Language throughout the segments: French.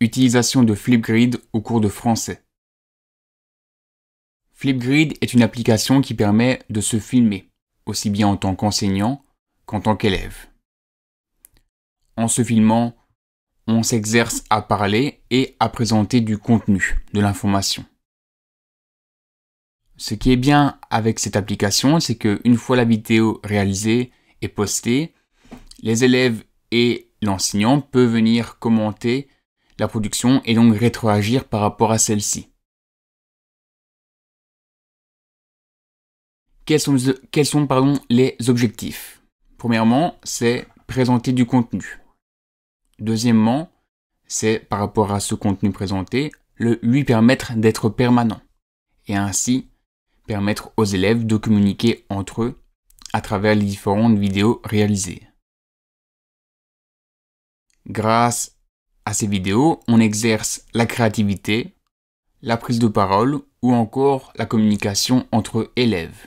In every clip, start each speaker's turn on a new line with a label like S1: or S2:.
S1: Utilisation de Flipgrid au cours de français. Flipgrid est une application qui permet de se filmer, aussi bien en tant qu'enseignant qu'en tant qu'élève. En se filmant, on s'exerce à parler et à présenter du contenu, de l'information. Ce qui est bien avec cette application, c'est qu'une fois la vidéo réalisée et postée, les élèves et l'enseignant peuvent venir commenter la production et donc rétroagir par rapport à celle-ci. Quels sont, les objectifs Premièrement, c'est présenter du contenu. Deuxièmement, c'est par rapport à ce contenu présenté, le lui permettre d'être permanent et ainsi permettre aux élèves de communiquer entre eux à travers les différentes vidéos réalisées. Grâce ces vidéos, on exerce la créativité, la prise de parole ou encore la communication entre élèves.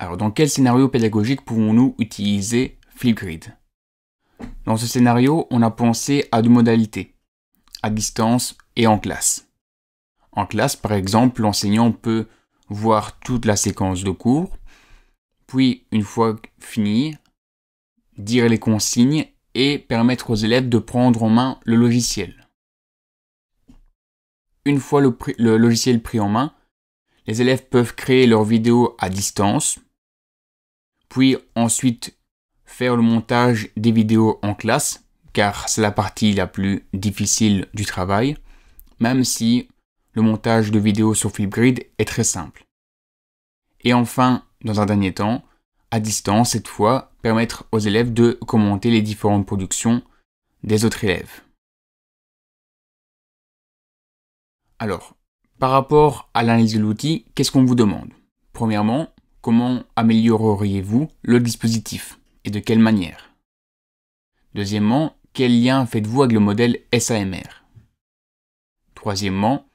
S1: Alors dans quel scénario pédagogique pouvons-nous utiliser Flipgrid Dans ce scénario, on a pensé à deux modalités, à distance et en classe. En classe, par exemple, l'enseignant peut voir toute la séquence de cours, puis une fois fini, dire les consignes et permettre aux élèves de prendre en main le logiciel. Une fois le, logiciel pris en main, les élèves peuvent créer leurs vidéos à distance, puis ensuite faire le montage des vidéos en classe, car c'est la partie la plus difficile du travail, même si le montage de vidéos sur Flipgrid est très simple. Et enfin, dans un dernier temps, à distance cette fois, permettre aux élèves de commenter les différentes productions des autres élèves. Alors, par rapport à l'analyse de l'outil, qu'est-ce qu'on vous demande Premièrement, comment amélioreriez-vous le dispositif et de quelle manière Deuxièmement, quel lien faites-vous avec le modèle SAMR Troisièmement,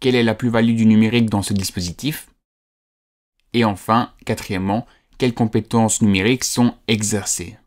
S1: quelle est la plus-value du numérique dans ce dispositif Et enfin, quatrièmement, quelles compétences numériques sont exercées.